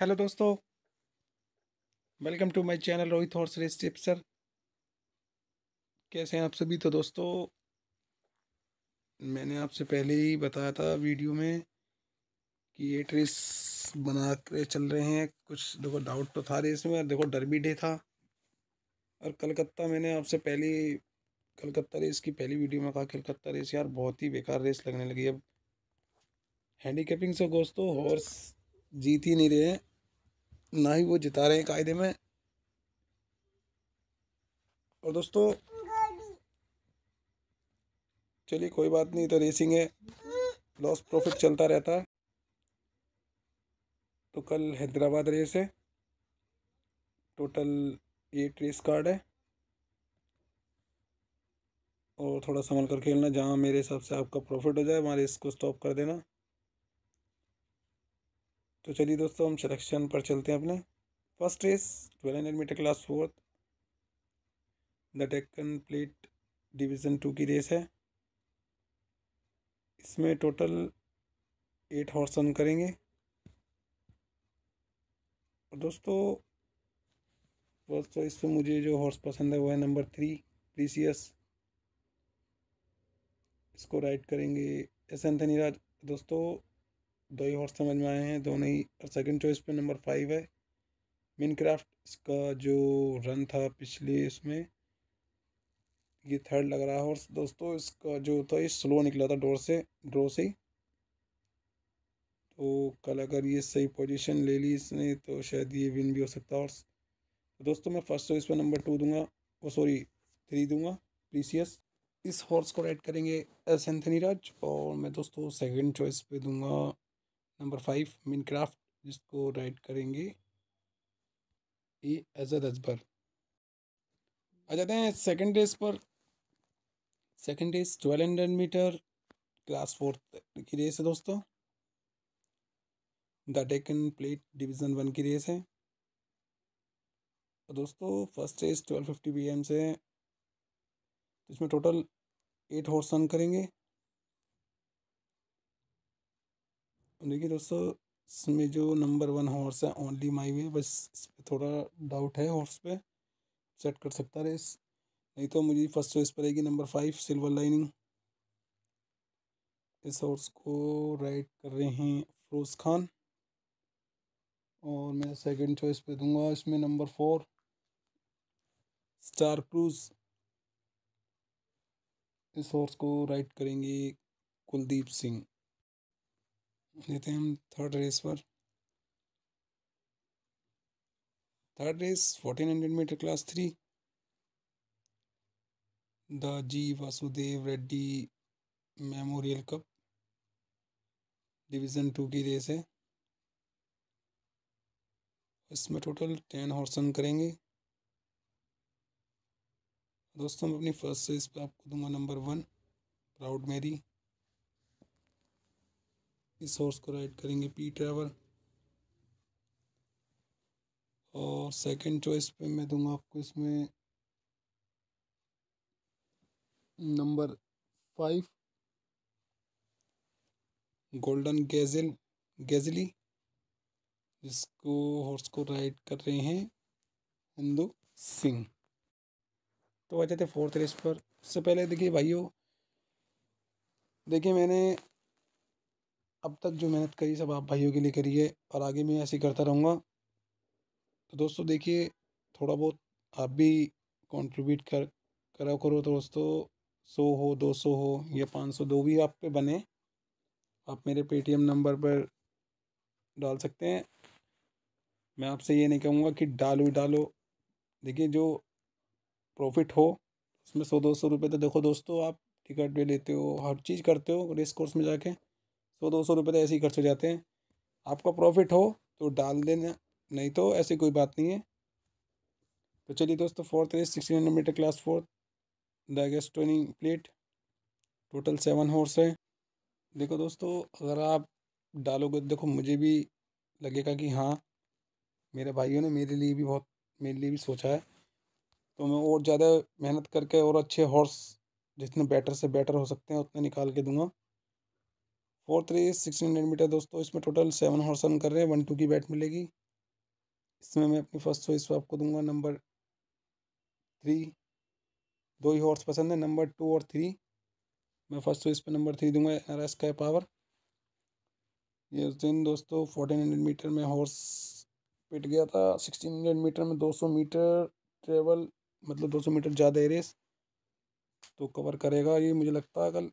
hello दोस्तों welcome to my channel Rohit horse race tipster कैसे हैं आप सभी तो दोस्तों मैंने आपसे पहले ही बताया था वीडियो में कि ये ट्रेस बना कर चल रहे हैं कुछ देखो डाउट तो था रेस में देखो डर भी डे था और कलकत्ता मैंने आपसे पहले कलकत्ता रेस की पहली वीडियो में कहा कलकत्ता रेस यार बहुत ही बेकार रेस लगने लगी अब हैंडीकेपिंग से दोस्तों हॉर्स जीत ही नहीं रहे हैं ना ही वो जिता रहे हैं कायदे में और दोस्तों चलिए कोई बात नहीं तो रेसिंग है लॉस प्रॉफिट चलता रहता है तो कल हैदराबाद रेस है टोटल एट रेस कार्ड है और थोड़ा संभल कर खेलना जहाँ मेरे हिसाब से आपका प्रॉफिट हो जाए हमारे इसको स्टॉप कर देना तो चलिए दोस्तों हम सिलेक्शन पर चलते हैं अपने first race twelve hundred metre class fourth the Deccan plate division two की रेस है इसमें टोटल एट हॉर्स रन करेंगे और दोस्तों दोस्तों इसमें मुझे जो हॉर्स पसंद है वो है नंबर थ्री प्रीसियस इसको राइड करेंगे एस एंथनी राज दोस्तों दो ही हॉर्स समझ में आए हैं दोनों ही और सेकेंड चॉइस पे नंबर फाइव है मिन क्राफ्ट इसका जो रन था पिछले इसमें ये थर्ड लग रहा है हॉर्स दोस्तों इसका जो था ये स्लो निकला था डोर से ड्रो से तो कल अगर ये सही पोजीशन ले ली इसने तो शायद ये विन भी हो सकता हॉर्स तो दोस्तों मैं फर्स्ट चॉइस पर नंबर टू दूंगा वो सॉरी थ्री दूंगा प्रीसीस इस हॉर्स को रेड करेंगे एस एंथनी राज और मैं दोस्तों सेकंड चॉइस पे दूंगा नंबर फाइव मिनक्राफ्ट जिसको राइट करेंगे ए अजद अजबर आ जाते हैं सेकेंड डेज पर second days twelve hundred metre class fourth की रेस है दोस्तों the Deccan plate division one की रेस है तो दोस्तों first race twelve fifty P M से है तो इसमें टोटल एट हॉर्स रन करेंगे देखिए दोस्तों इसमें जो नंबर वन हॉर्स है ओनली माई वे बस इस पर थोड़ा डाउट है हॉर्स पे सेट कर सकता रेस नहीं तो मुझे फर्स्ट चॉइस पर रहेगी नंबर फाइव सिल्वर लाइनिंग इस हॉर्स को राइड कर रहे हैं अफरोज खान और मैं सेकंड चॉइस पे दूंगा इसमें नंबर फोर स्टार क्रूज इस हॉर्स को राइड करेंगे कुलदीप सिंह लेते हैं हम थर्ड रेस पर third race fourteen hundred metre class three the G Vasudev Reddy memorial cup division two की रेस है इसमें टोटल टेन हॉर्स रन करेंगे दोस्तों मैं अपनी फर्स्ट रेस पे आपको दूंगा नंबर वन प्राउड मेरी इस सोर्स को राइट करेंगे पी ट्रैवल और सेकंड चॉइस पे मैं दूंगा आपको इसमें number five golden gazelle gazelle जिसको हॉर्स को राइड कर रहे हैं हिंदू सिंह तो आ जाते फोर्थ रेस पर उससे पहले देखिए भाइयों देखिए मैंने अब तक जो मेहनत करी सब आप भाइयों के लिए करी है और आगे मैं ऐसे ही करता रहूँगा तो दोस्तों देखिए थोड़ा बहुत आप भी कंट्रीब्यूट कर करा करो तो दोस्तों सौ हो दो सौ हो या पाँच सौ दो भी आप पे बने आप मेरे पेटीएम नंबर पर डाल सकते हैं मैं आपसे ये नहीं कहूँगा कि डालो डालो देखिए जो प्रॉफिट हो उसमें सौ दो सौ रुपये तो देखो दोस्तों आप टिकट भी लेते हो हर चीज़ करते हो रेस कोर्स में जाके सौ दो सौ रुपये तो ऐसे ही खर्च हो जाते हैं आपका प्रॉफिट हो तो डाल देना नहीं तो ऐसी कोई बात नहीं है तो चलिए दोस्तों fourth race sixteen hundred metre class fourth the training plate total seven horse है देखो दोस्तों अगर आप डालोगे तो देखो मुझे भी लगेगा कि हाँ मेरे भाइयों ने मेरे लिए भी बहुत मेरे लिए भी सोचा है तो मैं और ज़्यादा मेहनत करके और अच्छे हॉर्स जितने बेटर से बेटर हो सकते हैं उतने निकाल के दूंगा fourth race sixty hundred metre दोस्तों इसमें टोटल सेवन हॉर्स रन कर रहे हैं वन टू की बैट मिलेगी इसमें मैं अपनी फर्स्ट चॉइस आपको दूंगा नंबर थ्री दो ही हॉर्स पसंद है नंबर टू और थ्री मैं फर्स्ट चॉइस पे नंबर थ्री दूंगा एन आर एस का पावर ये उस दिन दोस्तों फोर्टीन हंड्रेड मीटर में हॉर्स पिट गया था सिक्सटीन हंड्रेड मीटर में दो सौ मीटर ट्रेवल मतलब दो सौ मीटर ज़्यादा रेस तो कवर करेगा ये मुझे लगता है कल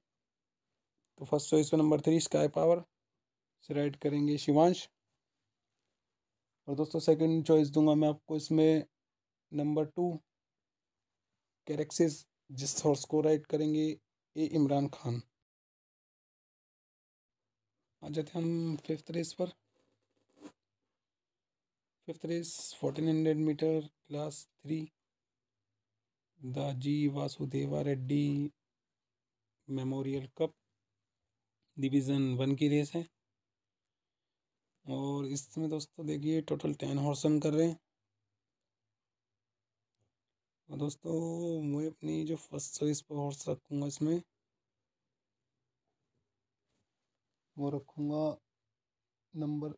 तो फर्स्ट चॉइस में नंबर थ्री स्काई पावर से राइट करेंगे शिवांश और दोस्तों सेकंड चॉइस दूंगा मैं आपको इसमें नंबर टू कैरेक्सिस जिस हॉर्स को राइट करेंगे ए इमरान खान आ जाते हम फिफ्थ रेस पर fifth race fourteen hundred metre class three the G Vasudeva Reddy memorial cup division one की रेस है और इसमें दोस्तों देखिए टोटल टेन हॉर्स रन कर रहे हैं और दोस्तों मैं अपनी जो फर्स्ट सर्विस पर हॉर्स रखूँगा इसमें वो रखूँगा number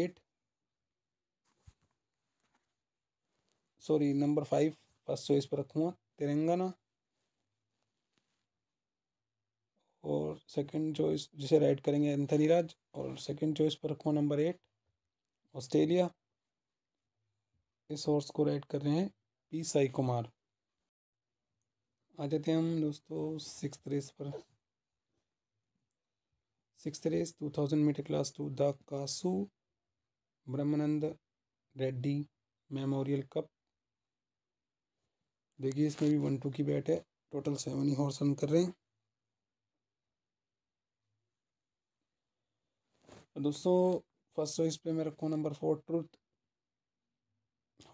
eight sorry number five first choice पर रखूँगा तेलंगाना और सेकंड चॉइस जिसे राइट करेंगे एंथनी राज और सेकंड चॉइस पर रखो नंबर एट ऑस्ट्रेलिया इस हॉर्स को राइट कर रहे हैं पी साई कुमार आ जाते हैं हम दोस्तों सिक्स रेस पर six race two thousand metre class two the Kasu Brahmananda Reddy memorial cup देखिए इसमें भी वन टू की बैट है टोटल सेवन ही हॉर्स रन कर रहे हैं दोस्तों फर्स्ट चॉइस पे मैं रखूँ नंबर फोर ट्रुथ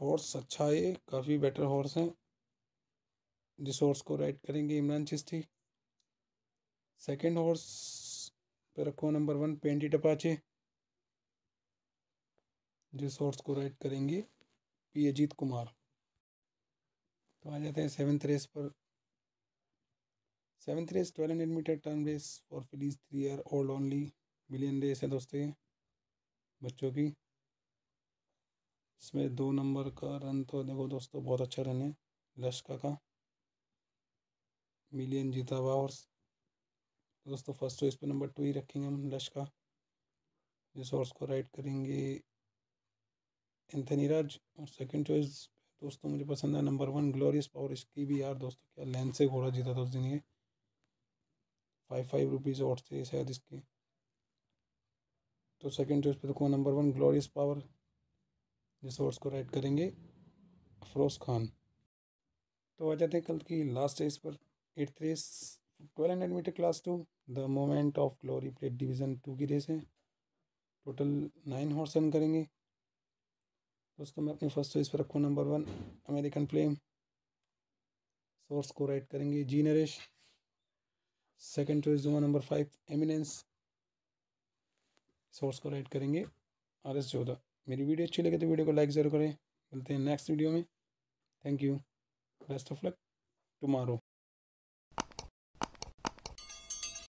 हॉर्स अच्छा है काफ़ी बेटर हॉर्स है जिस हॉर्स को राइड करेंगे इमरान चिश्ती सेकंड हॉर्स पे रखो नंबर वन पेंटी टपाचे जिस हॉर्स को राइड करेंगे पी अजीत कुमार तो आ जाते हैं सेवन्थ रेस पर seventh race twelve hundred metre turn race for fillies three year old only million race है दोस्तों ये बच्चों की इसमें दो नंबर का रन तो देखो दोस्तों बहुत अच्छा रन है लश्का का मिलियन जीता हुआ और दोस्तों फर्स्ट चॉइस पे नंबर टू ही रखेंगे हम लश्का जिस हॉर्स को राइड करेंगे एंथनी राज और सेकंड चॉइस दोस्तों मुझे पसंद है नंबर वन ग्लोरियस पावर इसकी भी यार दोस्तों क्या लेंथ से घोड़ा जीता था उस दिन ये फाइव फाइव रुपीज़ और थे शायद इसके तो सेकंड चॉइस पे देखो नंबर वन ग्लोरियस पावर जिस वर्ड्स को राइट करेंगे अफरोज खान तो आ जाते हैं कल की लास्ट रेस पर eight race twelve hundred metre class two the moment of glory plate division two की रेस है टोटल नाइन हॉर्स रन करेंगे दोस्तों मैं अपनी फर्स्ट चॉइस पर रखूँ number one American flame horse को राइट करेंगे जी नरेश सेकेंड चॉइस दूंगा नंबर फाइव एमिनेंस सोर्स को राइट करेंगे आर एस चौदह मेरी वीडियो अच्छी लगे तो वीडियो को लाइक ज़रूर करें मिलते हैं नेक्स्ट वीडियो में thank you best of luck tomorrow